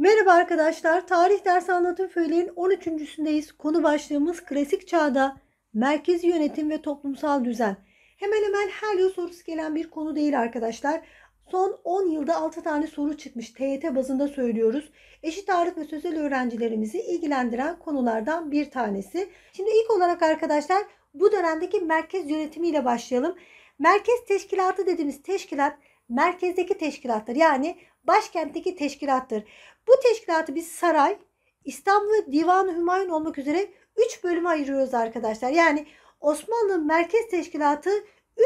Merhaba arkadaşlar. Tarih dersi anlatım föyleğin 13.sündeyiz. Konu başlığımız klasik çağda merkezi yönetim ve toplumsal düzen. Hemen hemen her yıl sorusu gelen bir konu değil arkadaşlar. Son 10 yılda 6 tane soru çıkmış. TYT bazında söylüyoruz. Eşit ağırlık ve sözel öğrencilerimizi ilgilendiren konulardan bir tanesi. Şimdi ilk olarak arkadaşlar bu dönemdeki merkez yönetimiyle başlayalım. Merkez teşkilatı dediğimiz teşkilat merkezdeki teşkilattır. Yani başkentteki teşkilattır. Bu teşkilatı biz saray, İstanbul Divan Hümayun olmak üzere 3 bölüme ayırıyoruz arkadaşlar. Yani Osmanlı Merkez Teşkilatı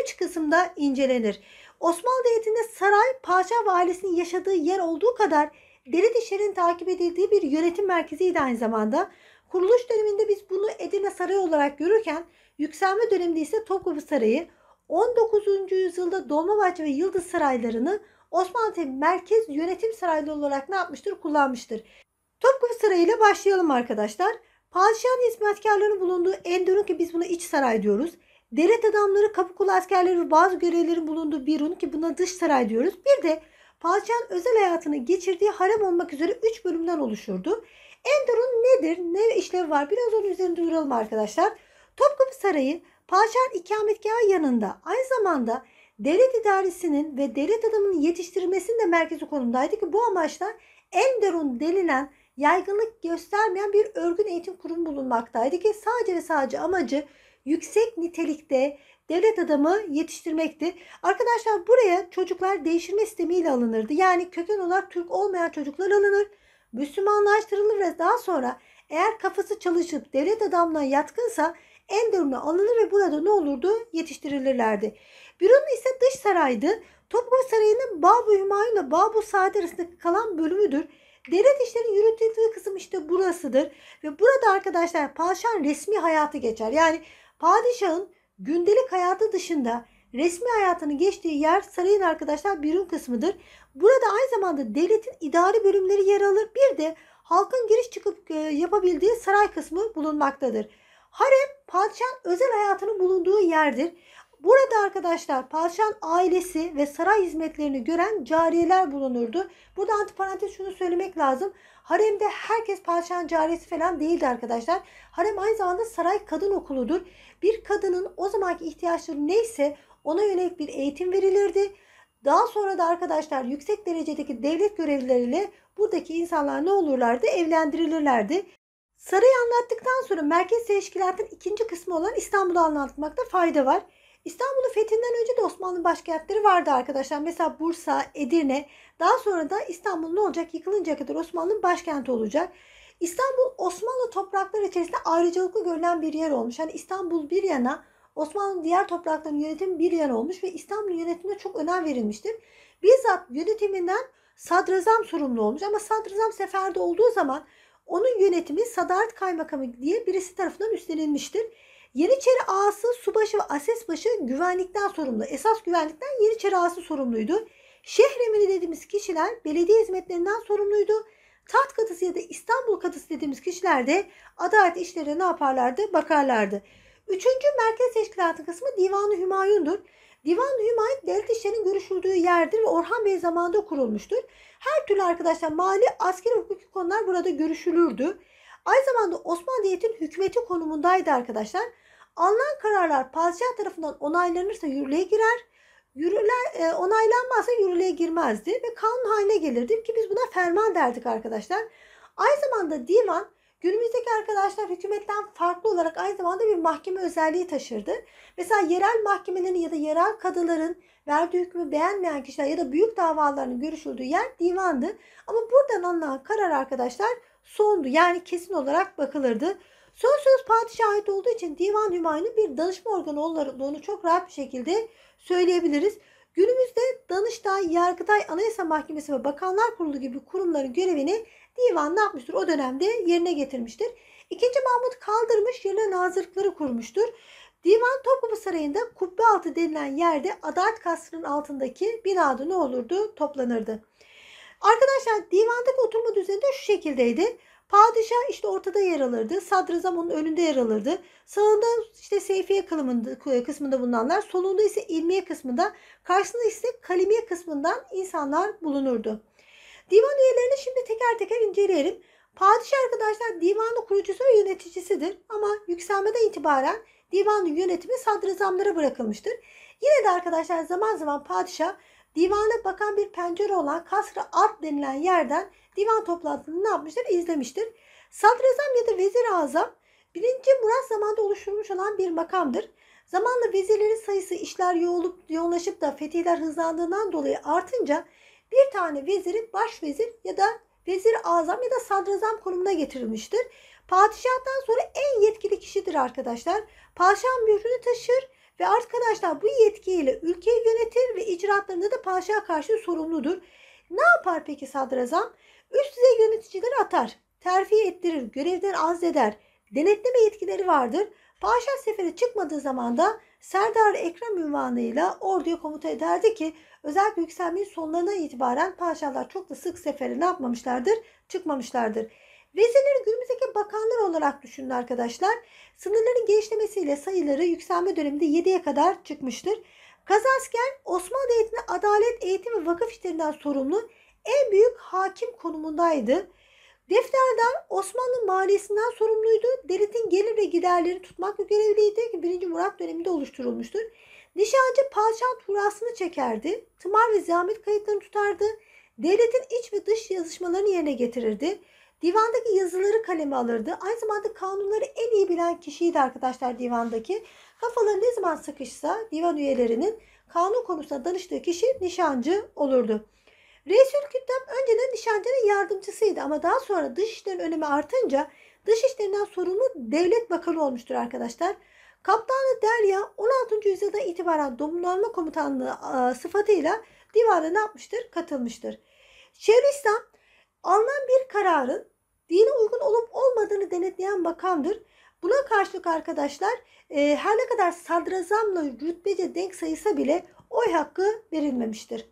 3 kısımda incelenir. Osmanlı Devleti'nde saray, paşa valisinin yaşadığı yer olduğu kadar deli dişlerin takip edildiği bir yönetim merkeziydi aynı zamanda. Kuruluş döneminde biz bunu Edirne Sarayı olarak görürken yükselme döneminde ise Topkapı Sarayı, 19. yüzyılda Dolmabahçe ve Yıldız Saraylarını Osmanlı Temi Merkez Yönetim Saraylı olarak ne yapmıştır? Kullanmıştır. Topkapı Sarayı ile başlayalım arkadaşlar. Padişahın hizmetkarlarının bulunduğu endurun ki biz buna iç saray diyoruz. Devlet adamları, kapı kulu askerleri ve bazı görevlerin bulunduğu Birun ki buna dış saray diyoruz. Bir de padişahın özel hayatını geçirdiği harem olmak üzere 3 bölümden oluşurdu. Endurun nedir, ne işlevi var biraz onun üzerinde duyuralım arkadaşlar. Topkapı Sarayı padişahın ikametgahı yanında aynı zamanda devlet idaresinin ve devlet adamının yetiştirilmesinin de merkezi konumdaydı ki bu amaçla enderun denilen yaygınlık göstermeyen bir örgün eğitim kurumu bulunmaktaydı ki sadece ve sadece amacı yüksek nitelikte devlet adamı yetiştirmekti. Arkadaşlar buraya çocuklar değiştirme sistemiyle alınırdı. Yani köken olarak Türk olmayan çocuklar alınır, Müslümanlaştırılır ve daha sonra eğer kafası çalışıp devlet adamına yatkınsa Enderun'a alınır ve burada ne olurdu? Yetiştirilirlerdi. Büronu ise dış saraydı. Topkapı Sarayı'nın Babu Hümayun ile Babu Saadet arasındaki kalan bölümüdür. Devlet işlerinin yürütüldüğü kısım işte burasıdır. Ve burada arkadaşlar padişahın resmi hayatı geçer. Yani padişahın gündelik hayatı dışında resmi hayatını geçtiği yer sarayın arkadaşlar bürün kısmıdır. Burada aynı zamanda devletin idari bölümleri yer alır. Bir de halkın giriş çıkıp e, yapabildiği saray kısmı bulunmaktadır. Harem padişahın özel hayatının bulunduğu yerdir. Burada arkadaşlar padişahın ailesi ve saray hizmetlerini gören cariyeler bulunurdu. Burada antiparantez şunu söylemek lazım. Haremde herkes padişahın cariyesi falan değildi arkadaşlar. Harem aynı zamanda saray kadın okuludur. Bir kadının o zamanki ihtiyaçları neyse ona yönelik bir eğitim verilirdi. Daha sonra da arkadaşlar yüksek derecedeki devlet görevlileriyle buradaki insanlar ne olurlardı? Evlendirilirlerdi. Sarayı anlattıktan sonra merkez ilişkilerden ikinci kısmı olan İstanbul'u anlatmakta fayda var. İstanbul'un fethinden önce de Osmanlı başkentleri vardı arkadaşlar. Mesela Bursa, Edirne. Daha sonra da İstanbul ne olacak? Yıkılıncaya kadar Osmanlı'nın başkenti olacak. İstanbul Osmanlı toprakları içerisinde ayrıcalıklı görülen bir yer olmuş. Yani İstanbul bir yana Osmanlı diğer toprakların yönetimi bir yana olmuş ve İstanbul yönetimine çok önem verilmiştir. Bizzat yönetiminden sadrazam sorumlu olmuş ama sadrazam seferde olduğu zaman onun yönetimi sadart Kaymakamı diye birisi tarafından üstlenilmiştir. Yeniçeri ağası, subaşı ve asesbaşı güvenlikten sorumlu. Esas güvenlikten Yeniçeri ağası sorumluydu. Şehremini dediğimiz kişiler belediye hizmetlerinden sorumluydu. Taht kadısı ya da İstanbul kadısı dediğimiz kişiler de adalet işlerine ne yaparlardı? Bakarlardı. Üçüncü merkez teşkilatı kısmı Divan-ı Hümayun'dur. Divan-ı Hümayun devlet işlerinin görüşüldüğü yerdir ve Orhan Bey zamanında kurulmuştur. Her türlü arkadaşlar mali, askeri, hukuki konular burada görüşülürdü. Aynı zamanda Osmanlı Devleti'nin hükümeti konumundaydı arkadaşlar. Alınan kararlar padişah tarafından onaylanırsa yürürlüğe girer. Yürürler, e, onaylanmazsa yürürlüğe girmezdi ve kanun haline gelirdi ki biz buna ferman derdik arkadaşlar. Aynı zamanda divan günümüzdeki arkadaşlar hükümetten farklı olarak aynı zamanda bir mahkeme özelliği taşırdı. Mesela yerel mahkemelerin ya da yerel kadıların verdiği hükmü beğenmeyen kişiler ya da büyük davaların görüşüldüğü yer divandı. Ama buradan alınan karar arkadaşlar sondu. Yani kesin olarak bakılırdı. Söz söz padişah ait olduğu için Divan Hümayun'un bir danışma organı olduğunu çok rahat bir şekilde söyleyebiliriz. Günümüzde Danıştay, Yargıtay, Anayasa Mahkemesi ve Bakanlar Kurulu gibi kurumların görevini divan ne yapmıştır? O dönemde yerine getirmiştir. İkinci Mahmut kaldırmış yerine nazırlıkları kurmuştur. Divan Topkapı Sarayı'nda kubbe altı denilen yerde Adalet Kasrı'nın altındaki binada ne olurdu? Toplanırdı. Arkadaşlar divandaki oturma düzeni de şu şekildeydi. Padişah işte ortada yer alırdı. Sadrazam onun önünde yer alırdı. Sağında işte Seyfiye kısmında bulunanlar, solunda ise ilmiye kısmında, karşısında ise kalemiye kısmından insanlar bulunurdu. Divan üyelerini şimdi teker teker inceleyelim. Padişah arkadaşlar divanın kurucusu ve yöneticisidir ama yükselmeden itibaren divanın yönetimi sadrazamlara bırakılmıştır. Yine de arkadaşlar zaman zaman padişah divana bakan bir pencere olan kasrı art denilen yerden divan toplantısını ne yapmıştır? İzlemiştir. Sadrazam ya da vezir azam birinci Murat zamanda oluşturulmuş olan bir makamdır. Zamanla vezirlerin sayısı işler yoğulup, yoğunlaşıp da fetihler hızlandığından dolayı artınca bir tane veziri başvezir ya da vezir azam ya da sadrazam konumuna getirilmiştir. Padişahtan sonra en yetkili kişidir arkadaşlar. Padişah mührünü taşır ve arkadaşlar bu yetkiyle ülkeyi yönetir ve icraatlarında da padişaha karşı sorumludur. Ne yapar peki sadrazam? Üst düzey yöneticileri atar, terfi ettirir, görevden azleder, denetleme yetkileri vardır. Paşa sefere çıkmadığı zaman da Serdar Ekrem ünvanıyla orduya komuta ederdi ki özellikle yükselmenin sonlarına itibaren paşalar çok da sık sefere ne yapmamışlardır? Çıkmamışlardır. Vezeleri günümüzdeki bakanlar olarak düşünün arkadaşlar. Sınırların genişlemesiyle sayıları yükselme döneminde 7'ye kadar çıkmıştır. Kazasker Osmanlı devletinde adalet, eğitim ve vakıf işlerinden sorumlu en büyük hakim konumundaydı. Defterdar Osmanlı maliyesinden sorumluydu. Devletin gelir ve giderleri tutmak görevliydi ki 1. Murat döneminde oluşturulmuştur. Nişancı padişahın turasını çekerdi. Tımar ve zahmet kayıtlarını tutardı. Devletin iç ve dış yazışmalarını yerine getirirdi. Divandaki yazıları kaleme alırdı. Aynı zamanda kanunları en iyi bilen kişiydi arkadaşlar divandaki. Kafaları ne zaman sıkışsa divan üyelerinin kanun konusunda danıştığı kişi nişancı olurdu. Resul Küttem önceden nişancının yardımcısıydı ama daha sonra dış işlerin önemi artınca dış işlerinden sorumlu devlet bakanı olmuştur arkadaşlar. Kaptanı Derya 16. yüzyılda itibaren donanma komutanlığı sıfatıyla divana ne yapmıştır? Katılmıştır. Şehristan alınan bir kararın dine uygun olup olmadığını denetleyen bakandır. Buna karşılık arkadaşlar e, her ne kadar sadrazamla rütbece denk sayısa bile oy hakkı verilmemiştir.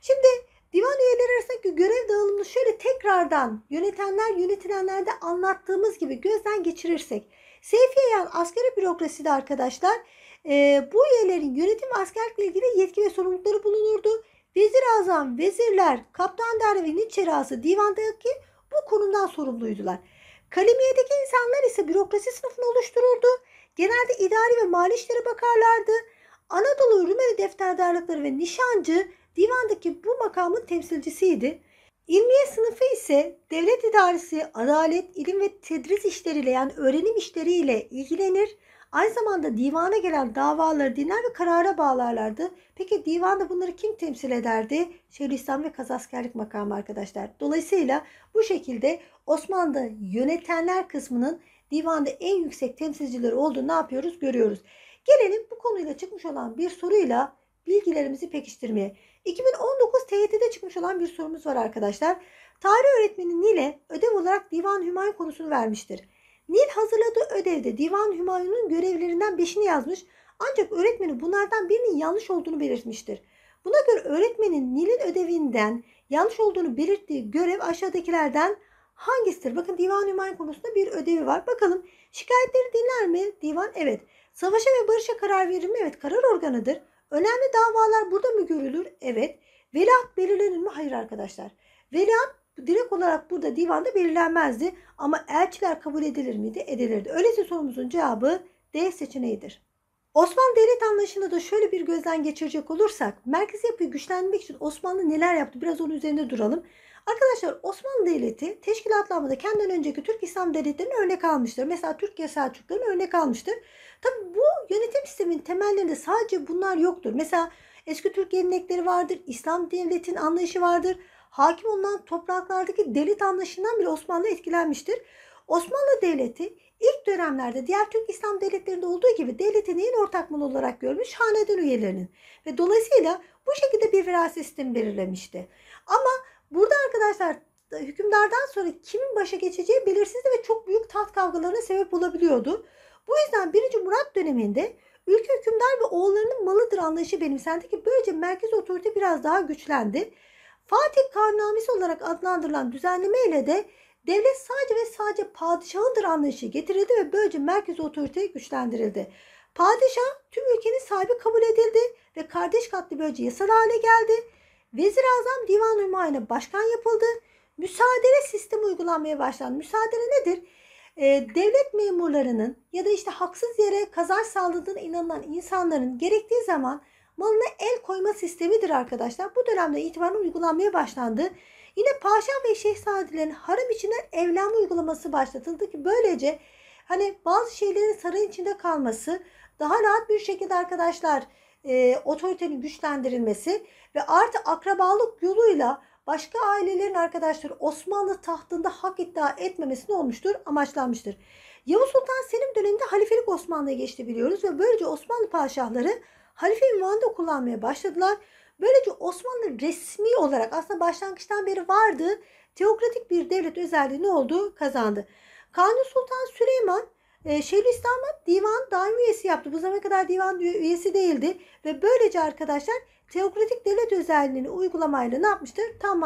Şimdi divan üyeleri arasındaki görev dağılımını şöyle tekrardan yönetenler yönetilenlerde anlattığımız gibi gözden geçirirsek. Seyfiyeyen askeri bürokraside arkadaşlar e, bu üyelerin yönetim askerlikle ilgili yetki ve sorumlulukları bulunurdu. Vezir azam, vezirler, kaptan derve ve niçerası divandaki bu konumdan sorumluydular. Kalemiye'deki insanlar ise bürokrasi sınıfını oluştururdu. Genelde idari ve mali işlere bakarlardı. Anadolu Rumeli defterdarlıkları ve nişancı divandaki bu makamın temsilcisiydi. İlmiye sınıfı ise devlet idaresi, adalet, ilim ve tedris işleriyle yani öğrenim işleriyle ilgilenir. Aynı zamanda divana gelen davaları dinler ve karara bağlarlardı. Peki divanda bunları kim temsil ederdi? Şeyhülislam ve kazaskerlik makamı arkadaşlar. Dolayısıyla bu şekilde Osmanlı yönetenler kısmının divanda en yüksek temsilcileri olduğunu ne yapıyoruz? Görüyoruz. Gelelim bu konuyla çıkmış olan bir soruyla bilgilerimizi pekiştirmeye. 2019 TYT'de çıkmış olan bir sorumuz var arkadaşlar. Tarih öğretmeni Nile ödev olarak divan hümayun konusunu vermiştir. Nil hazırladığı ödevde Divan Hümayun'un görevlerinden beşini yazmış ancak öğretmeni bunlardan birinin yanlış olduğunu belirtmiştir. Buna göre öğretmenin Nil'in ödevinden yanlış olduğunu belirttiği görev aşağıdakilerden hangisidir? Bakın Divan Hümayun konusunda bir ödevi var. Bakalım şikayetleri dinler mi? Divan evet. Savaşa ve barışa karar verir mi? Evet karar organıdır. Önemli davalar burada mı görülür? Evet. Veliaht belirlenir mi? Hayır arkadaşlar. Veliaht direkt olarak burada divanda belirlenmezdi. Ama elçiler kabul edilir miydi? Edilirdi. Öyleyse sorumuzun cevabı D seçeneğidir. Osmanlı devlet anlayışında da şöyle bir gözden geçirecek olursak merkez yapıyı güçlendirmek için Osmanlı neler yaptı biraz onun üzerinde duralım. Arkadaşlar Osmanlı Devleti teşkilatlanmada kendinden önceki Türk İslam devletlerini örnek almıştır. Mesela Türk Selçukluların örnek almıştır. Tabi bu yönetim sistemin temellerinde sadece bunlar yoktur. Mesela eski Türk gelenekleri vardır, İslam devletinin anlayışı vardır hakim olunan topraklardaki delit anlayışından bile Osmanlı etkilenmiştir. Osmanlı Devleti ilk dönemlerde diğer Türk İslam devletlerinde olduğu gibi devleti neyin ortak malı olarak görmüş? Hanedan üyelerinin. Ve dolayısıyla bu şekilde bir viraset sistemi belirlemişti. Ama burada arkadaşlar hükümdardan sonra kimin başa geçeceği belirsizdi ve çok büyük taht kavgalarına sebep olabiliyordu. Bu yüzden 1. Murat döneminde ülke hükümdar ve oğullarının malıdır anlayışı benimsendi ki böylece merkez otorite biraz daha güçlendi. Fatih Karnamesi olarak adlandırılan düzenleme ile de devlet sadece ve sadece padişahındır anlayışı getirildi ve böylece merkez otorite güçlendirildi. Padişah tüm ülkenin sahibi kabul edildi ve kardeş katli böylece yasal hale geldi. Vezir Azam Divan Hümayun'a başkan yapıldı. Müsaadele sistemi uygulanmaya başlandı. Müsaadele nedir? Ee, devlet memurlarının ya da işte haksız yere kazanç sağladığına inanılan insanların gerektiği zaman malına el koyma sistemidir arkadaşlar. Bu dönemde itibaren uygulanmaya başlandı. Yine paşa ve şehzadelerin harem içinden evlenme uygulaması başlatıldı ki böylece hani bazı şeylerin sarayın içinde kalması daha rahat bir şekilde arkadaşlar e, otoritenin güçlendirilmesi ve artı akrabalık yoluyla başka ailelerin arkadaşlar Osmanlı tahtında hak iddia etmemesini olmuştur, amaçlanmıştır. Yavuz Sultan Selim döneminde halifelik Osmanlı'ya geçti biliyoruz ve böylece Osmanlı padişahları halife ünvanı da kullanmaya başladılar. Böylece Osmanlı resmi olarak aslında başlangıçtan beri vardı. Teokratik bir devlet özelliği ne oldu? Kazandı. Kanuni Sultan Süleyman e, Şeyhülislam'a divan daim üyesi yaptı. Bu zamana kadar divan üyesi değildi. Ve böylece arkadaşlar teokratik devlet özelliğini uygulamayla ne yapmıştır? Tam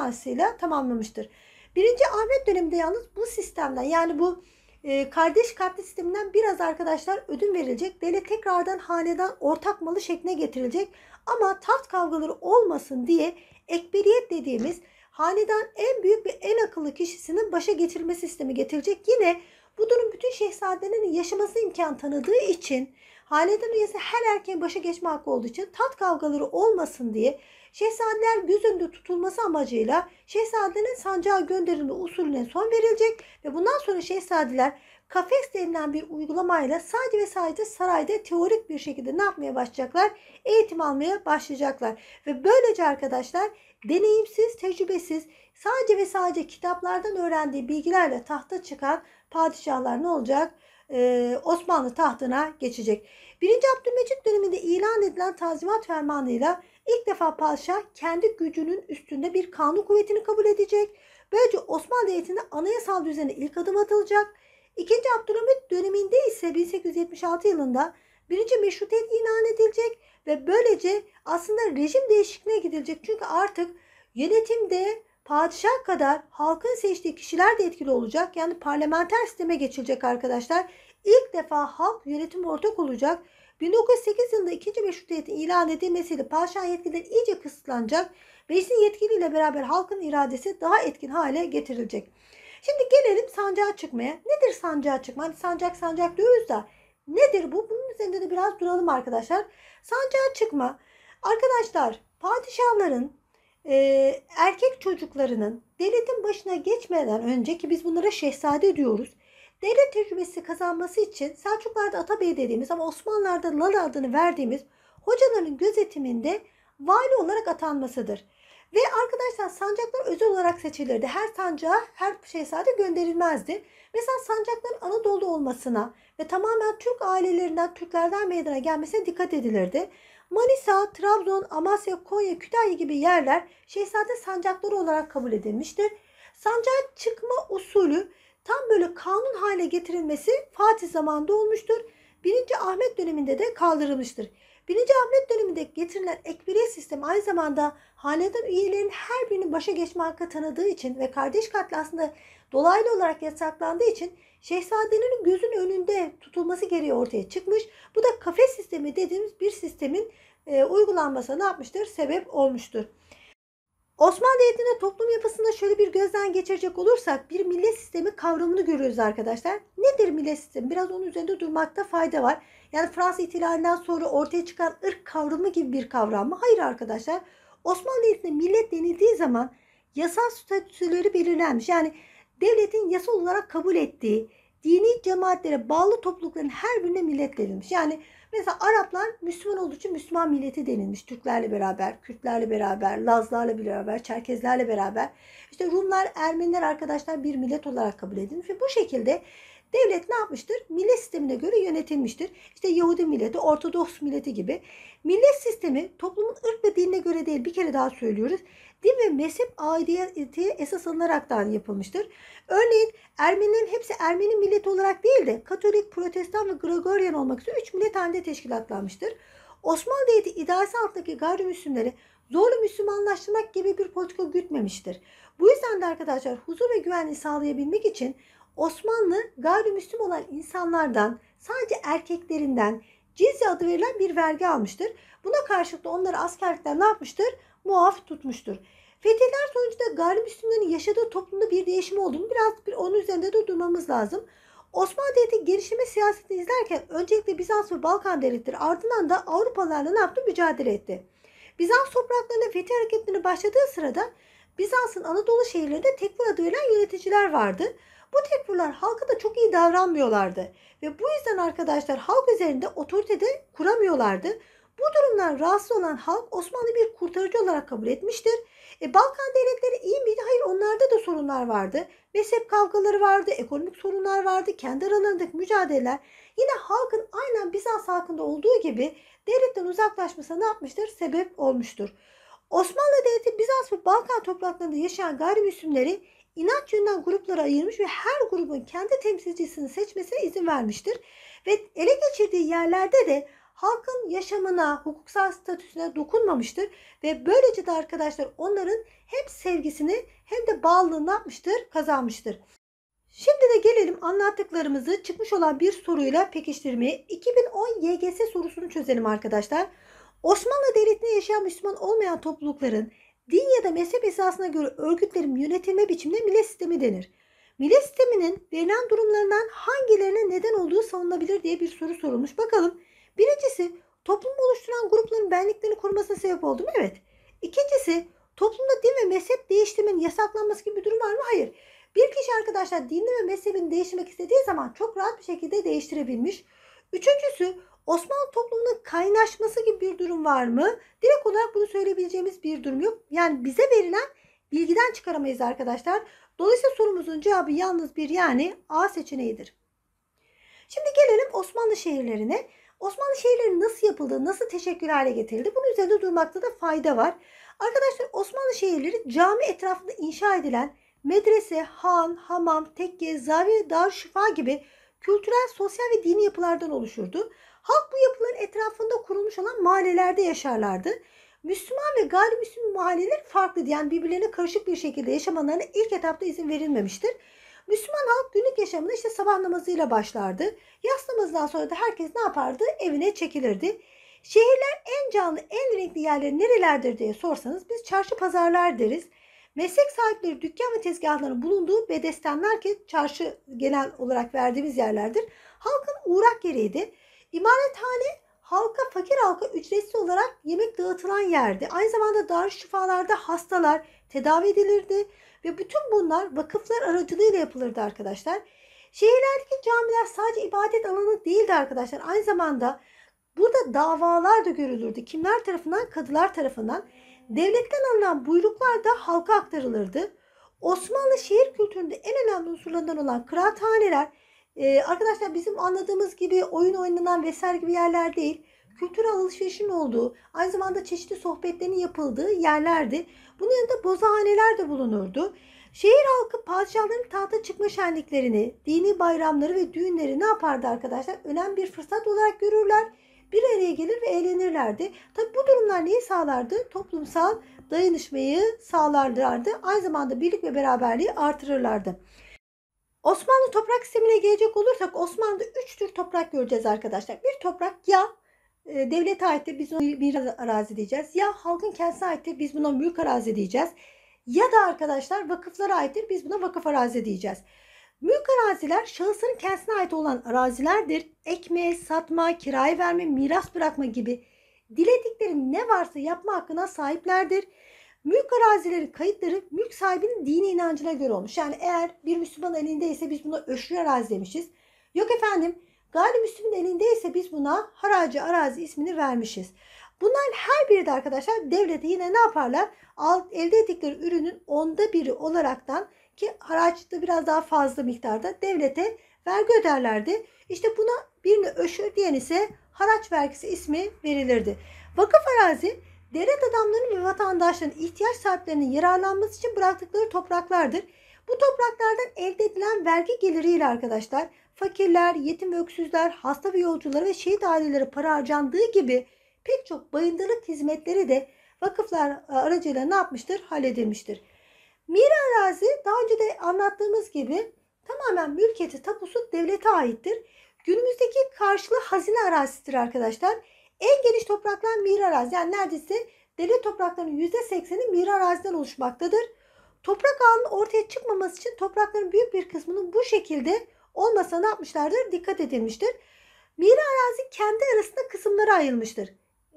tamamlamıştır. Birinci Ahmet döneminde yalnız bu sistemden yani bu e, kardeş katli sisteminden biraz arkadaşlar ödün verilecek. Devlet tekrardan hanedan ortak malı şekline getirilecek. Ama taht kavgaları olmasın diye ekberiyet dediğimiz hanedan en büyük ve en akıllı kişisinin başa geçirme sistemi getirecek. Yine bu durum bütün şehzadenin yaşaması imkan tanıdığı için Hanedan üyesi her erkeğin başa geçme hakkı olduğu için tat kavgaları olmasın diye şehzadeler gözünde tutulması amacıyla şehzadenin sancağa gönderilme usulüne son verilecek ve bundan sonra şehzadeler kafes denilen bir uygulamayla sadece ve sadece sarayda teorik bir şekilde ne yapmaya başlayacaklar? Eğitim almaya başlayacaklar. Ve böylece arkadaşlar deneyimsiz, tecrübesiz, sadece ve sadece kitaplardan öğrendiği bilgilerle tahta çıkan padişahlar ne olacak? E, Osmanlı tahtına geçecek. 1. Abdülmecit döneminde ilan edilen tazimat fermanıyla ilk defa paşa kendi gücünün üstünde bir kanun kuvvetini kabul edecek. Böylece Osmanlı Devleti'nde anayasal düzene ilk adım atılacak. 2. Abdülhamit döneminde ise 1876 yılında birinci meşrutiyet ilan edilecek ve böylece aslında rejim değişikliğine gidilecek. Çünkü artık yönetimde padişah kadar halkın seçtiği kişiler de etkili olacak. Yani parlamenter sisteme geçilecek arkadaşlar. İlk defa halk yönetim ortak olacak. 1908 yılında 2. Meşrutiyet'in ilan edilmesiyle padişah yetkileri iyice kısıtlanacak. Meclisin yetkiliyle beraber halkın iradesi daha etkin hale getirilecek. Şimdi gelelim sancağa çıkmaya. Nedir sancağa çıkma? Hani sancak sancak diyoruz da nedir bu? Bunun üzerinde de biraz duralım arkadaşlar. Sancağa çıkma. Arkadaşlar padişahların e, erkek çocuklarının devletin başına geçmeden önce ki biz bunlara şehzade diyoruz. Devlet tecrübesi kazanması için Selçuklarda Atabey dediğimiz ama Osmanlılarda Lala adını verdiğimiz hocaların gözetiminde vali olarak atanmasıdır. Ve arkadaşlar sancaklar özel olarak seçilirdi. Her sancağa her şehzade gönderilmezdi. Mesela sancakların Anadolu olmasına ve tamamen Türk ailelerinden, Türklerden meydana gelmesine dikkat edilirdi. Manisa, Trabzon, Amasya, Konya, Kütahya gibi yerler şehzade sancakları olarak kabul edilmiştir. Sancağın çıkma usulü tam böyle kanun hale getirilmesi Fatih zamanında olmuştur. 1. Ahmet döneminde de kaldırılmıştır. Birinci Ahmet döneminde getirilen ekberiye sistemi aynı zamanda hanedan üyelerinin her birinin başa geçme hakkı tanıdığı için ve kardeş katli aslında dolaylı olarak yasaklandığı için şehzadenin gözün önünde tutulması gereği ortaya çıkmış. Bu da kafes sistemi dediğimiz bir sistemin e, uygulanmasına ne yapmıştır? Sebep olmuştur. Osmanlı Devleti'nde toplum yapısında şöyle bir gözden geçirecek olursak bir millet sistemi kavramını görüyoruz arkadaşlar. Nedir millet sistemi? Biraz onun üzerinde durmakta fayda var. Yani Fransız ihtilalinden sonra ortaya çıkan ırk kavramı gibi bir kavram mı? Hayır arkadaşlar. Osmanlı Devleti'nde millet denildiği zaman yasal statüleri belirlenmiş. Yani devletin yasal olarak kabul ettiği dini cemaatlere bağlı toplulukların her birine millet denilmiş. Yani mesela Araplar Müslüman olduğu için Müslüman milleti denilmiş. Türklerle beraber, Kürtlerle beraber, Lazlarla beraber, Çerkezlerle beraber. İşte Rumlar, Ermeniler arkadaşlar bir millet olarak kabul edilmiş ve bu şekilde Devlet ne yapmıştır? Millet sistemine göre yönetilmiştir. İşte Yahudi milleti, Ortodoks milleti gibi. Millet sistemi toplumun ırk ve dinine göre değil bir kere daha söylüyoruz. Din ve mezhep aidiyeti esas alınaraktan yapılmıştır. Örneğin Ermenilerin hepsi Ermeni millet olarak değil de Katolik, Protestan ve Gregorian olmak üzere üç millet halinde teşkilatlanmıştır. Osmanlı Devleti idaresi altındaki gayrimüslimleri zorlu Müslümanlaştırmak gibi bir politika gütmemiştir. Bu yüzden de arkadaşlar huzur ve güvenliği sağlayabilmek için Osmanlı gayrimüslim olan insanlardan sadece erkeklerinden cizye adı verilen bir vergi almıştır. Buna karşılık da onları askerlikten ne yapmıştır? muaf tutmuştur. Fetihler sonucunda gayri Müslümanların yaşadığı toplumda bir değişim olduğunu biraz bir onun üzerinde de durmamız lazım. Osmanlı Devleti gelişimi siyasetini izlerken öncelikle Bizans ve Balkan devletleri ardından da Avrupalarla ne yaptı? Mücadele etti. Bizans topraklarında fetih hareketlerini başladığı sırada Bizans'ın Anadolu şehirlerinde tekfir adı verilen yöneticiler vardı. Bu tekfurlar halka da çok iyi davranmıyorlardı ve bu yüzden arkadaşlar halk üzerinde otoritede kuramıyorlardı. Bu durumdan rahatsız olan halk Osmanlı bir kurtarıcı olarak kabul etmiştir. E, Balkan devletleri iyi miydi? Hayır onlarda da sorunlar vardı. Mezhep kavgaları vardı, ekonomik sorunlar vardı, kendi aralarındaki mücadeleler. Yine halkın aynen Bizans halkında olduğu gibi devletten uzaklaşmasına ne yapmıştır? Sebep olmuştur. Osmanlı Devleti Bizans ve Balkan topraklarında yaşayan gayrimüslimleri inanç yönünden gruplara ayırmış ve her grubun kendi temsilcisini seçmesine izin vermiştir. Ve ele geçirdiği yerlerde de halkın yaşamına, hukuksal statüsüne dokunmamıştır ve böylece de arkadaşlar onların hem sevgisini hem de bağlılığını yapmıştır, kazanmıştır. Şimdi de gelelim anlattıklarımızı çıkmış olan bir soruyla pekiştirmeye. 2010 YGS sorusunu çözelim arkadaşlar. Osmanlı Devleti'nde yaşayan Müslüman olmayan toplulukların din ya da mezhep esasına göre örgütlerin yönetilme biçimine millet sistemi denir. Millet sisteminin verilen durumlarından hangilerine neden olduğu savunulabilir diye bir soru sorulmuş. Bakalım Birincisi toplumu oluşturan grupların benliklerini korumasına sebep oldu mu? Evet. İkincisi toplumda din ve mezhep değiştirmenin yasaklanması gibi bir durum var mı? Hayır. Bir kişi arkadaşlar dinini ve mezhebini değiştirmek istediği zaman çok rahat bir şekilde değiştirebilmiş. Üçüncüsü Osmanlı toplumunun kaynaşması gibi bir durum var mı? Direkt olarak bunu söyleyebileceğimiz bir durum yok. Yani bize verilen bilgiden çıkaramayız arkadaşlar. Dolayısıyla sorumuzun cevabı yalnız bir yani A seçeneğidir. Şimdi gelelim Osmanlı şehirlerine. Osmanlı şehirleri nasıl yapıldı, nasıl teşekkül hale getirildi bunun üzerinde durmakta da fayda var. Arkadaşlar Osmanlı şehirleri cami etrafında inşa edilen medrese, han, hamam, tekke, zaviye, darüşşifa gibi kültürel, sosyal ve dini yapılardan oluşurdu. Halk bu yapıların etrafında kurulmuş olan mahallelerde yaşarlardı. Müslüman ve gayrimüslim mahalleler farklı yani birbirlerine karışık bir şekilde yaşamalarına ilk etapta izin verilmemiştir. Müslüman halk günlük yaşamını işte sabah namazıyla başlardı. Yas namazından sonra da herkes ne yapardı? Evine çekilirdi. Şehirler en canlı, en renkli yerleri nerelerdir diye sorsanız biz çarşı pazarlar deriz. Meslek sahipleri dükkan ve tezgahların bulunduğu bedestenler ki çarşı genel olarak verdiğimiz yerlerdir. Halkın uğrak yeriydi. İmarethane halka fakir halka ücretsiz olarak yemek dağıtılan yerdi. Aynı zamanda dar şifalarda hastalar tedavi edilirdi. Ve bütün bunlar vakıflar aracılığıyla yapılırdı arkadaşlar. Şehirlerdeki camiler sadece ibadet alanı değildi arkadaşlar. Aynı zamanda burada davalar da görülürdü. Kimler tarafından? Kadılar tarafından. Devletten alınan buyruklar da halka aktarılırdı. Osmanlı şehir kültüründe en önemli unsurlarından olan kıraathaneler, e, arkadaşlar bizim anladığımız gibi oyun oynanan vesaire gibi yerler değil kültür alışverişin olduğu, aynı zamanda çeşitli sohbetlerin yapıldığı yerlerdi. Bunun yanında bozahaneler de bulunurdu. Şehir halkı padişahların tahta çıkma şenliklerini, dini bayramları ve düğünleri ne yapardı arkadaşlar? Önemli bir fırsat olarak görürler. Bir araya gelir ve eğlenirlerdi. Tabi bu durumlar neyi sağlardı? Toplumsal dayanışmayı sağlarlardı. Aynı zamanda birlik ve beraberliği artırırlardı. Osmanlı toprak sistemine gelecek olursak Osmanlı'da 3 tür toprak göreceğiz arkadaşlar. Bir toprak ya ee, devlete aitte biz ona bir arazi diyeceğiz. Ya halkın kendisine aittir biz buna mülk arazi diyeceğiz. Ya da arkadaşlar vakıflara aittir biz buna vakıf arazi diyeceğiz. Mülk araziler şahısların kendisine ait olan arazilerdir. Ekme, satma, kiraya verme, miras bırakma gibi diledikleri ne varsa yapma hakkına sahiplerdir. Mülk arazileri kayıtları mülk sahibinin dini inancına göre olmuş. Yani eğer bir Müslüman elindeyse biz buna öşrü arazi demişiz. Yok efendim Gayrimüslimin elindeyse biz buna haracı arazi ismini vermişiz. Bunların her biri de arkadaşlar devlete yine ne yaparlar? Alt, elde ettikleri ürünün onda biri olaraktan ki haraçta biraz daha fazla miktarda devlete vergi öderlerdi. İşte buna birini öşür diyen ise haraç vergisi ismi verilirdi. Vakıf arazi devlet adamlarının ve vatandaşların ihtiyaç sahiplerinin yararlanması için bıraktıkları topraklardır. Bu topraklardan elde edilen vergi geliriyle arkadaşlar fakirler, yetim ve öksüzler, hasta ve yolcuları ve şehit aileleri para harcandığı gibi pek çok bayındırlık hizmetleri de vakıflar e, aracıyla ne yapmıştır? Halledilmiştir. Mira arazi daha önce de anlattığımız gibi tamamen mülkiyeti tapusu devlete aittir. Günümüzdeki karşılığı hazine arazisidir arkadaşlar. En geniş topraklar mira arazi yani neredeyse devlet topraklarının %80'i mira araziden oluşmaktadır. Toprak ağının ortaya çıkmaması için toprakların büyük bir kısmının bu şekilde olmasa ne yapmışlardır? Dikkat edilmiştir. Bir arazi kendi arasında kısımlara ayrılmıştır.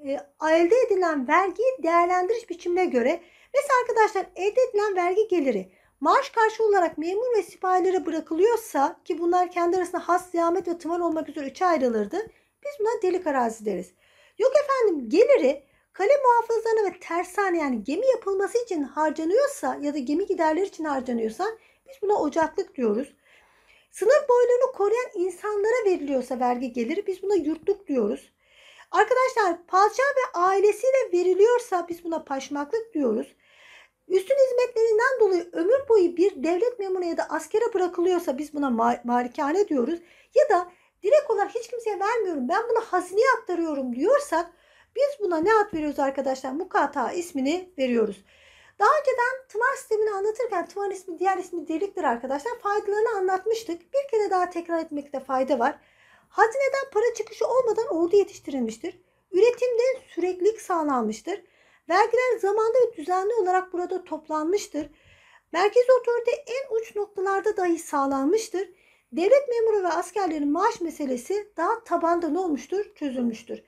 E, elde edilen vergi değerlendiriş biçimine göre mesela arkadaşlar elde edilen vergi geliri maaş karşılığı olarak memur ve sipahilere bırakılıyorsa ki bunlar kendi arasında has, ziyamet ve tımar olmak üzere üçe ayrılırdı. Biz buna delik arazi deriz. Yok efendim geliri kale muhafızlarına ve tersane yani gemi yapılması için harcanıyorsa ya da gemi giderleri için harcanıyorsa biz buna ocaklık diyoruz. Sınır boylarını koruyan insanlara veriliyorsa vergi geliri biz buna yurtluk diyoruz. Arkadaşlar padişah ve ailesiyle veriliyorsa biz buna paşmaklık diyoruz. Üstün hizmetlerinden dolayı ömür boyu bir devlet memuru ya da askere bırakılıyorsa biz buna ma malikane diyoruz. Ya da direkt olarak hiç kimseye vermiyorum ben buna hazineye aktarıyorum diyorsak biz buna ne ad veriyoruz arkadaşlar? Mukata ismini veriyoruz. Daha önceden tımar sistemini anlatırken tımar ismi diğer ismi deliktir arkadaşlar. Faydalarını anlatmıştık. Bir kere daha tekrar etmekte fayda var. Hazineden para çıkışı olmadan ordu yetiştirilmiştir. Üretimde süreklilik sağlanmıştır. Vergiler zamanda ve düzenli olarak burada toplanmıştır. merkez otorite en uç noktalarda dahi sağlanmıştır. Devlet memuru ve askerlerin maaş meselesi daha tabanda ne olmuştur? Çözülmüştür.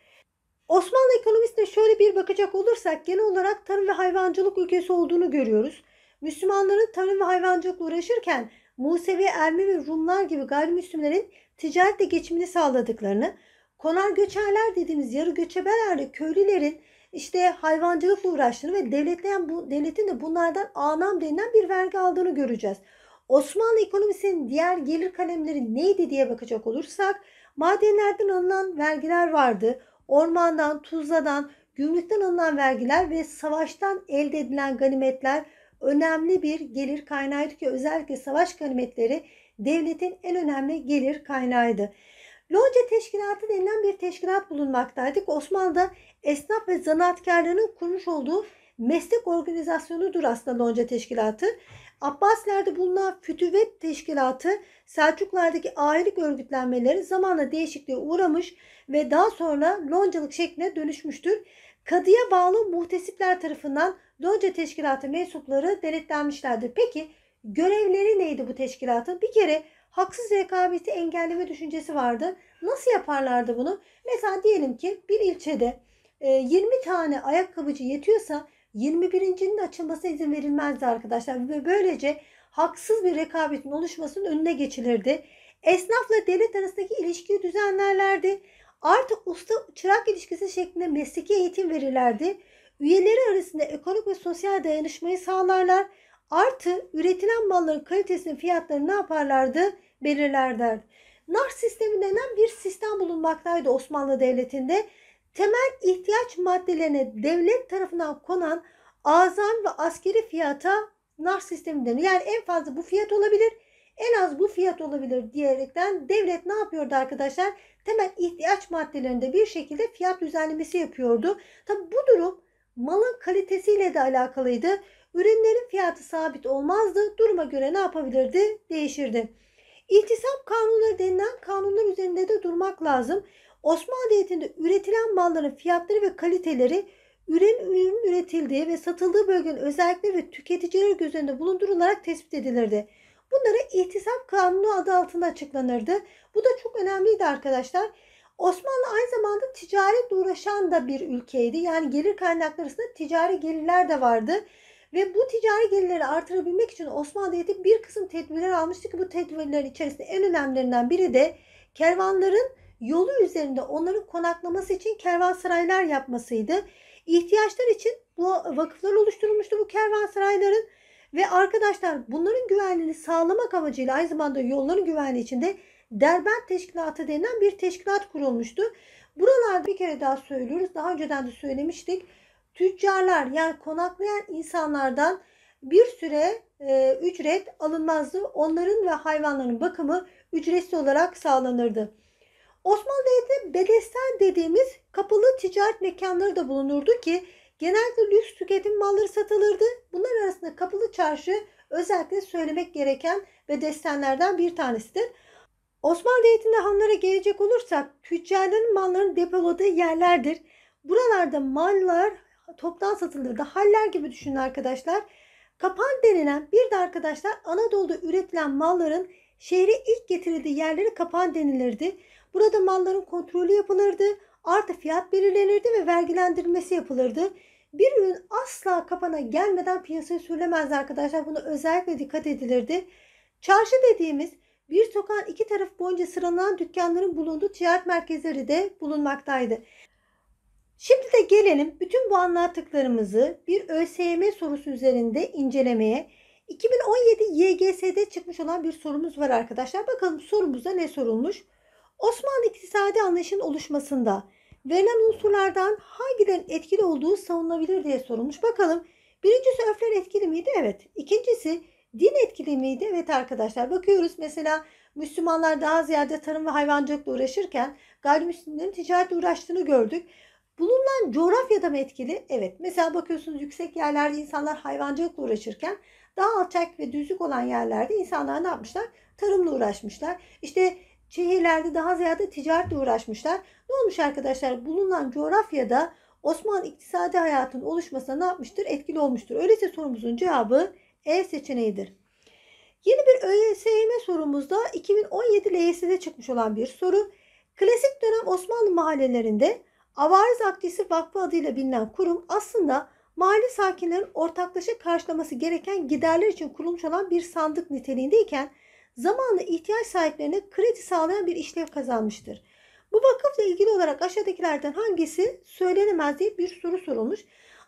Osmanlı ekonomisine şöyle bir bakacak olursak genel olarak tarım ve hayvancılık ülkesi olduğunu görüyoruz. Müslümanların tarım ve hayvancılıkla uğraşırken Musevi, Ermi ve Rumlar gibi gayrimüslimlerin ticaretle geçimini sağladıklarını, konar göçerler dediğimiz yarı göçebelerle köylülerin işte hayvancılıkla uğraştığını ve devletten bu devletin de bunlardan anam denilen bir vergi aldığını göreceğiz. Osmanlı ekonomisinin diğer gelir kalemleri neydi diye bakacak olursak madenlerden alınan vergiler vardı ormandan, tuzladan, gümrükten alınan vergiler ve savaştan elde edilen ganimetler önemli bir gelir kaynağıydı ki özellikle savaş ganimetleri devletin en önemli gelir kaynağıydı. Lonca Teşkilatı denilen bir teşkilat bulunmaktaydı. Osmanlı'da esnaf ve zanaatkarlarının kurmuş olduğu meslek organizasyonudur aslında Lonca Teşkilatı. Abbasilerde bulunan fütüvet teşkilatı Selçuklardaki ailelik örgütlenmeleri zamanla değişikliğe uğramış ve daha sonra loncalık şekline dönüşmüştür. Kadıya bağlı muhtesipler tarafından lonca teşkilatı mensupları denetlenmişlerdir. Peki görevleri neydi bu teşkilatın? Bir kere haksız rekabeti engelleme düşüncesi vardı. Nasıl yaparlardı bunu? Mesela diyelim ki bir ilçede 20 e, tane ayakkabıcı yetiyorsa 21.'nin açılması izin verilmezdi arkadaşlar ve böylece haksız bir rekabetin oluşmasının önüne geçilirdi. Esnafla devlet arasındaki ilişkiyi düzenlerlerdi. Artık usta çırak ilişkisi şeklinde mesleki eğitim verirlerdi. Üyeleri arasında ekonomik ve sosyal dayanışmayı sağlarlar. Artı üretilen malların kalitesini fiyatlarını ne yaparlardı? Belirlerlerdi. Nar sistemi denen bir sistem bulunmaktaydı Osmanlı Devleti'nde temel ihtiyaç maddelerine devlet tarafından konan azam ve askeri fiyata nar sistemi sisteminden yani en fazla bu fiyat olabilir en az bu fiyat olabilir diyerekten devlet ne yapıyordu arkadaşlar? Temel ihtiyaç maddelerinde bir şekilde fiyat düzenlemesi yapıyordu. Tabi bu durum malın kalitesiyle de alakalıydı. Ürünlerin fiyatı sabit olmazdı. Duruma göre ne yapabilirdi? Değişirdi. İhtisap kanunları denilen kanunlar üzerinde de durmak lazım. Osmanlı Devleti'nde üretilen malların fiyatları ve kaliteleri ürün, ürün üretildiği ve satıldığı bölgenin özellikleri ve tüketicileri göz önünde bulundurularak tespit edilirdi. Bunlara ihtisap kanunu adı altında açıklanırdı. Bu da çok önemliydi arkadaşlar. Osmanlı aynı zamanda ticaretle uğraşan da bir ülkeydi. Yani gelir kaynakları arasında ticari gelirler de vardı. Ve bu ticari gelirleri artırabilmek için Osmanlı Devleti bir kısım tedbirler almıştı ki bu tedbirlerin içerisinde en önemlilerinden biri de kervanların yolu üzerinde onların konaklaması için kervansaraylar yapmasıydı. İhtiyaçlar için bu vakıflar oluşturulmuştu bu kervansarayların ve arkadaşlar bunların güvenliğini sağlamak amacıyla aynı zamanda yolların güvenliği için de Derbent Teşkilatı denilen bir teşkilat kurulmuştu. Buralarda bir kere daha söylüyoruz. Daha önceden de söylemiştik tüccarlar yani konaklayan insanlardan bir süre e, ücret alınmazdı. Onların ve hayvanların bakımı ücretsiz olarak sağlanırdı. Osmanlı'da Devleti'nde bedesten dediğimiz kapalı ticaret mekanları da bulunurdu ki genelde lüks tüketim malları satılırdı. Bunlar arasında kapalı çarşı özellikle söylemek gereken bedestenlerden bir tanesidir. Osmanlı Devleti'nde hanlara gelecek olursak tüccarların mallarını depoladığı yerlerdir. Buralarda mallar toptan satılırdı. Haller gibi düşünün arkadaşlar. Kapan denilen bir de arkadaşlar Anadolu'da üretilen malların şehre ilk getirildiği yerlere kapan denilirdi. Burada malların kontrolü yapılırdı. Artı fiyat belirlenirdi ve vergilendirmesi yapılırdı. Bir ürün asla kapana gelmeden piyasaya sürülemezdi arkadaşlar. Buna özellikle dikkat edilirdi. Çarşı dediğimiz bir sokağın iki taraf boyunca sıralanan dükkanların bulunduğu ticaret merkezleri de bulunmaktaydı. Şimdi de gelelim bütün bu anlattıklarımızı bir ÖSYM sorusu üzerinde incelemeye. 2017 YGS'de çıkmış olan bir sorumuz var arkadaşlar. Bakalım sorumuzda ne sorulmuş? Osmanlı iktisadi anlayışın oluşmasında verilen unsurlardan hangilerin etkili olduğu savunulabilir diye sorulmuş. Bakalım birincisi öfler etkili miydi? Evet. İkincisi din etkili miydi? Evet arkadaşlar bakıyoruz mesela Müslümanlar daha ziyade tarım ve hayvancılıkla uğraşırken gayrimüslimlerin ticaretle uğraştığını gördük. Bulunan coğrafya da mı etkili? Evet. Mesela bakıyorsunuz yüksek yerlerde insanlar hayvancılıkla uğraşırken daha alçak ve düzlük olan yerlerde insanlar ne yapmışlar? Tarımla uğraşmışlar. İşte şehirlerde daha ziyade ticaretle uğraşmışlar. Ne olmuş arkadaşlar? Bulunan coğrafyada Osmanlı iktisadi hayatın oluşmasına ne yapmıştır? Etkili olmuştur. Öyleyse sorumuzun cevabı ev seçeneğidir. Yeni bir ÖSYM sorumuzda 2017 LYS'de çıkmış olan bir soru. Klasik dönem Osmanlı mahallelerinde Avariz Akçesi Vakfı adıyla bilinen kurum aslında mahalle sakinlerin ortaklaşa karşılaması gereken giderler için kurulmuş olan bir sandık niteliğindeyken zamanla ihtiyaç sahiplerine kredi sağlayan bir işlev kazanmıştır. Bu vakıfla ilgili olarak aşağıdakilerden hangisi söylenemez diye bir soru sorulmuş.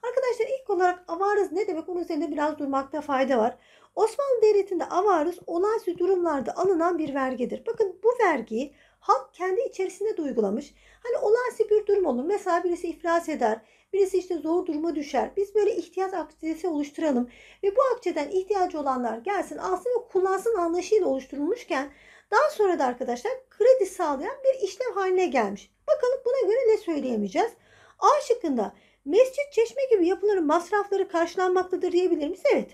Arkadaşlar ilk olarak avarız ne demek onun üzerinde biraz durmakta fayda var. Osmanlı Devleti'nde avarız olağanüstü durumlarda alınan bir vergidir. Bakın bu vergiyi halk kendi içerisinde de uygulamış. Hani olağanüstü bir durum olur. Mesela birisi iflas eder. Birisi işte zor duruma düşer. Biz böyle ihtiyaç akçesi oluşturalım. Ve bu akçeden ihtiyacı olanlar gelsin alsın ve kullansın anlayışıyla oluşturulmuşken daha sonra da arkadaşlar kredi sağlayan bir işlem haline gelmiş. Bakalım buna göre ne söyleyemeyeceğiz? A şıkkında mescit çeşme gibi yapıların masrafları karşılanmaktadır diyebilir miyiz? Evet.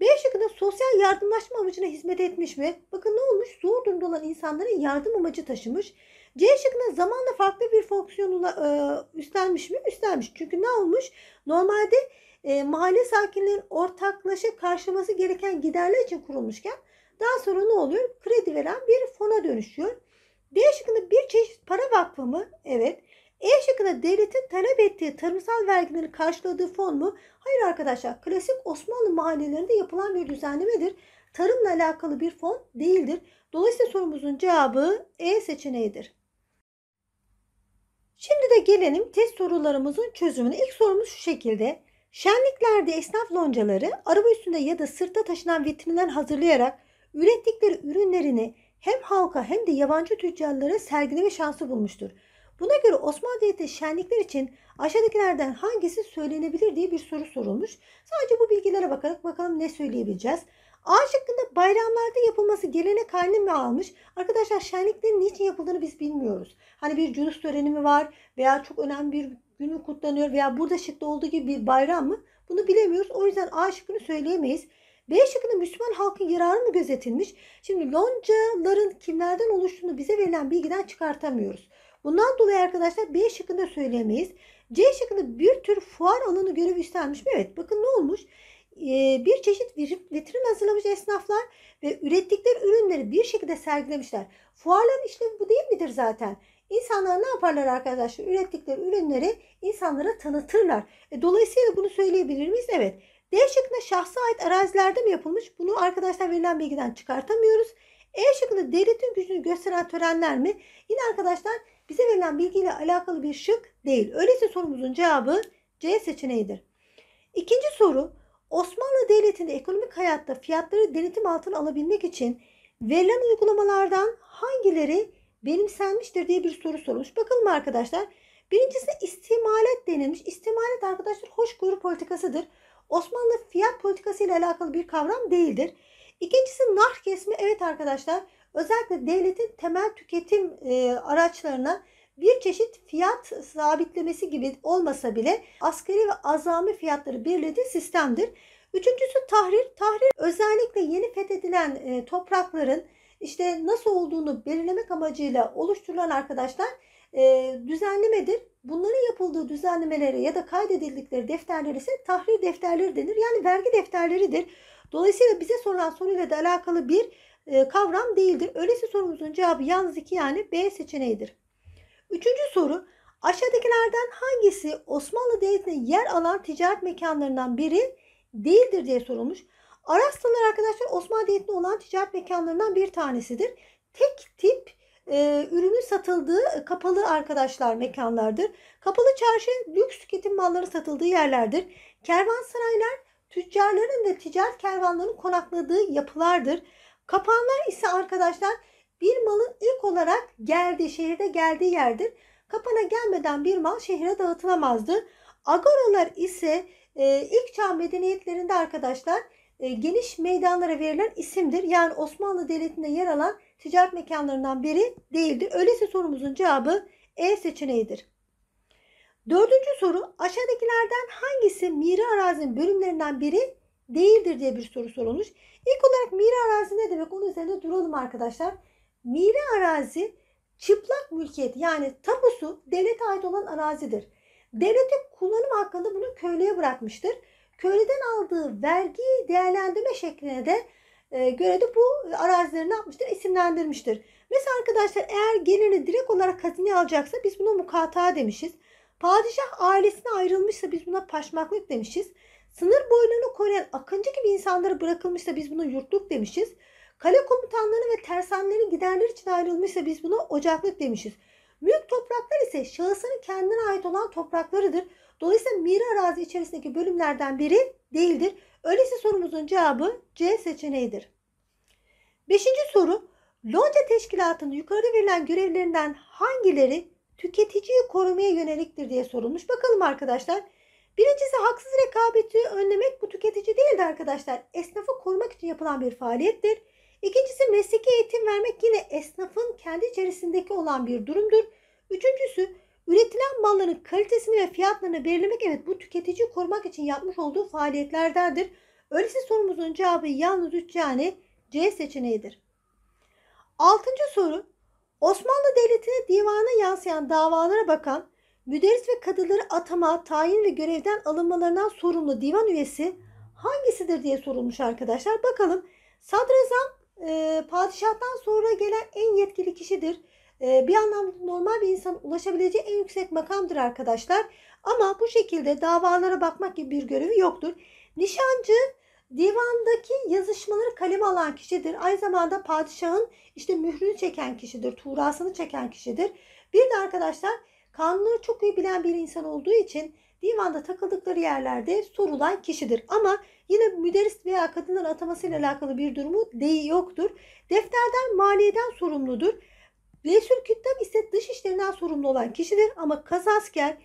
B şıkkında sosyal yardımlaşma amacına hizmet etmiş mi? Bakın ne olmuş? Zor durumda olan insanlara yardım amacı taşımış. C şıkkında zamanla farklı bir fonksiyonu e, üstlenmiş mi? Üstlenmiş. Çünkü ne olmuş? Normalde e, mahalle sakinlerin ortaklaşa karşılaması gereken giderler için kurulmuşken daha sonra ne oluyor? Kredi veren bir fona dönüşüyor. D şıkkında bir çeşit para vakfı mı? Evet. E şıkkında devletin talep ettiği tarımsal vergileri karşıladığı fon mu? Hayır arkadaşlar klasik Osmanlı mahallelerinde yapılan bir düzenlemedir. Tarımla alakalı bir fon değildir. Dolayısıyla sorumuzun cevabı E seçeneğidir. Şimdi de gelelim test sorularımızın çözümüne. İlk sorumuz şu şekilde. Şenliklerde esnaf loncaları araba üstünde ya da sırtta taşınan vitrinler hazırlayarak ürettikleri ürünlerini hem halka hem de yabancı tüccarlara sergileme şansı bulmuştur. Buna göre Osmanlı Devleti şenlikler için aşağıdakilerden hangisi söylenebilir diye bir soru sorulmuş. Sadece bu bilgilere bakarak bakalım ne söyleyebileceğiz. A şıkkında bayramlarda yapılması gelenek halini mi almış? Arkadaşlar şenliklerin niçin yapıldığını biz bilmiyoruz. Hani bir cülüs töreni mi var veya çok önemli bir günü kutlanıyor veya burada şıkta olduğu gibi bir bayram mı? Bunu bilemiyoruz. O yüzden A şıkkını söyleyemeyiz. B şıkkında Müslüman halkın yararı mı gözetilmiş? Şimdi loncaların kimlerden oluştuğunu bize verilen bilgiden çıkartamıyoruz. Bundan dolayı arkadaşlar B şıkkında söyleyemeyiz. C şıkkında bir tür fuar alanı görevi üstlenmiş mi? Evet bakın ne olmuş? Ee, bir çeşit vitrin hazırlamış esnaflar ve ürettikleri ürünleri bir şekilde sergilemişler. Fuarların işlevi bu değil midir zaten? İnsanlar ne yaparlar arkadaşlar? Ürettikleri ürünleri insanlara tanıtırlar. E, dolayısıyla bunu söyleyebilir miyiz? Evet. D şıkkında şahsa ait arazilerde mi yapılmış? Bunu arkadaşlar verilen bilgiden çıkartamıyoruz. E şıkkında devletin gücünü gösteren törenler mi? Yine arkadaşlar bize verilen bilgiyle alakalı bir şık değil. Öyleyse sorumuzun cevabı C seçeneğidir. İkinci soru Osmanlı Devleti'nde ekonomik hayatta fiyatları denetim altına alabilmek için verilen uygulamalardan hangileri benimsenmiştir diye bir soru sorulmuş. Bakalım arkadaşlar. Birincisi istimalet denilmiş. İstimalet arkadaşlar hoşgörü politikasıdır. Osmanlı fiyat politikası ile alakalı bir kavram değildir. İkincisi nar kesme. Evet arkadaşlar özellikle devletin temel tüketim e, araçlarına bir çeşit fiyat sabitlemesi gibi olmasa bile askeri ve azami fiyatları belirlediği sistemdir. Üçüncüsü tahrir. Tahrir özellikle yeni fethedilen e, toprakların işte nasıl olduğunu belirlemek amacıyla oluşturulan arkadaşlar e, düzenlemedir. Bunların yapıldığı düzenlemelere ya da kaydedildikleri defterler ise tahrir defterleri denir. Yani vergi defterleridir. Dolayısıyla bize sorulan soruyla da alakalı bir e, kavram değildir. Öylesi sorumuzun cevabı yalnız iki yani B seçeneğidir. Üçüncü soru aşağıdakilerden hangisi Osmanlı Devleti'ne yer alan ticaret mekanlarından biri değildir diye sorulmuş. Arastalar arkadaşlar Osmanlı Devleti'nde olan ticaret mekanlarından bir tanesidir. Tek tip e, ürünün satıldığı e, kapalı arkadaşlar mekanlardır. Kapalı çarşı lüks tüketim malları satıldığı yerlerdir. Kervansaraylar tüccarların ve ticaret kervanlarının konakladığı yapılardır. Kapanlar ise arkadaşlar bir malın ilk olarak geldiği şehirde geldiği yerdir. Kapana gelmeden bir mal şehre dağıtılamazdı. Agoralar ise e, ilk çağ medeniyetlerinde arkadaşlar e, geniş meydanlara verilen isimdir. Yani Osmanlı Devleti'nde yer alan ticaret mekanlarından biri değildir. Öyleyse sorumuzun cevabı E seçeneğidir. Dördüncü soru aşağıdakilerden hangisi miri arazinin bölümlerinden biri değildir diye bir soru sorulmuş. İlk olarak mira arazi ne demek? Onun üzerinde duralım arkadaşlar. Mira arazi çıplak mülkiyet yani tapusu devlete ait olan arazidir. Devlete kullanım hakkında bunu köylüye bırakmıştır. Köylüden aldığı vergi değerlendirme şekline de e, göre de bu arazileri ne yapmıştır? İsimlendirmiştir. Mesela arkadaşlar eğer gelini direkt olarak hazine alacaksa biz buna mukata demişiz. Padişah ailesine ayrılmışsa biz buna paşmaklık demişiz. Sınır boylarını koruyan akıncı gibi insanlara bırakılmışsa biz buna yurtluk demişiz. Kale komutanlarını ve tersanelerin giderleri için ayrılmışsa biz buna ocaklık demişiz. Mülk topraklar ise şahısının kendine ait olan topraklarıdır. Dolayısıyla mira arazi içerisindeki bölümlerden biri değildir. Öyleyse sorumuzun cevabı C seçeneğidir. Beşinci soru. Lonca teşkilatının yukarıda verilen görevlerinden hangileri tüketiciyi korumaya yöneliktir diye sorulmuş. Bakalım arkadaşlar Birincisi haksız rekabeti önlemek bu tüketici değildi arkadaşlar. Esnafı korumak için yapılan bir faaliyettir. İkincisi mesleki eğitim vermek yine esnafın kendi içerisindeki olan bir durumdur. Üçüncüsü üretilen malların kalitesini ve fiyatlarını belirlemek evet bu tüketici korumak için yapmış olduğu faaliyetlerdendir. Öyleyse sorumuzun cevabı yalnız 3 yani C seçeneğidir. Altıncı soru Osmanlı Devleti'ne divana yansıyan davalara bakan müderris ve kadıları atama, tayin ve görevden alınmalarından sorumlu divan üyesi hangisidir diye sorulmuş arkadaşlar. Bakalım sadrazam e, padişahtan sonra gelen en yetkili kişidir. E, bir anlamda normal bir insan ulaşabileceği en yüksek makamdır arkadaşlar. Ama bu şekilde davalara bakmak gibi bir görevi yoktur. Nişancı divandaki yazışmaları kaleme alan kişidir. Aynı zamanda padişahın işte mührünü çeken kişidir, tuğrasını çeken kişidir. Bir de arkadaşlar Kanunları çok iyi bilen bir insan olduğu için divanda takıldıkları yerlerde sorulan kişidir. Ama yine müderris veya kadınlar atamasıyla alakalı bir durumu değil yoktur. Defterden maliyeden sorumludur. Resul Küttem ise dış işlerinden sorumlu olan kişidir ama kazasker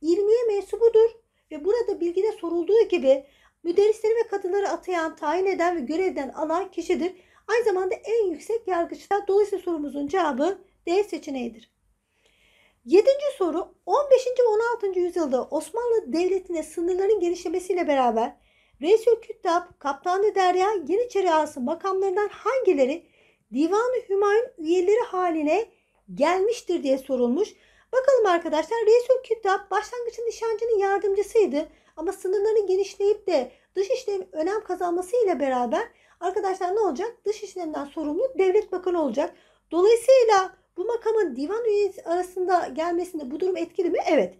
ilmiye mensubudur ve burada bilgide sorulduğu gibi müderrisleri ve kadınları atayan, tayin eden ve görevden alan kişidir. Aynı zamanda en yüksek yargıçta Dolayısıyla sorumuzun cevabı D seçeneğidir. Yedinci soru 15. ve 16. yüzyılda Osmanlı Devleti'ne sınırların genişlemesiyle beraber Resul Kütap, Kaptanı Derya, Yeniçeri Ağası makamlarından hangileri Divanı Hümayun üyeleri haline gelmiştir diye sorulmuş. Bakalım arkadaşlar Resul Kütap başlangıçta nişancının yardımcısıydı ama sınırların genişleyip de dış işlerin önem kazanmasıyla beraber arkadaşlar ne olacak? Dış işlerinden sorumlu devlet bakanı olacak. Dolayısıyla bu makamın divan üyesi arasında gelmesinde bu durum etkili mi? Evet.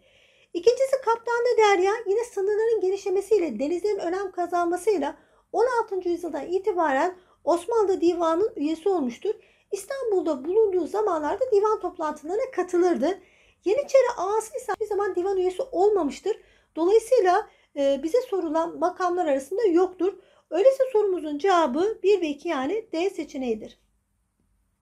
İkincisi kaptan kaptanlı derya yine sınırların genişlemesiyle denizlerin önem kazanmasıyla 16. yüzyıldan itibaren Osmanlı divanın üyesi olmuştur. İstanbul'da bulunduğu zamanlarda divan toplantılarına katılırdı. Yeniçeri ağası ise bir zaman divan üyesi olmamıştır. Dolayısıyla e, bize sorulan makamlar arasında yoktur. Öyleyse sorumuzun cevabı 1 ve 2 yani D seçeneğidir.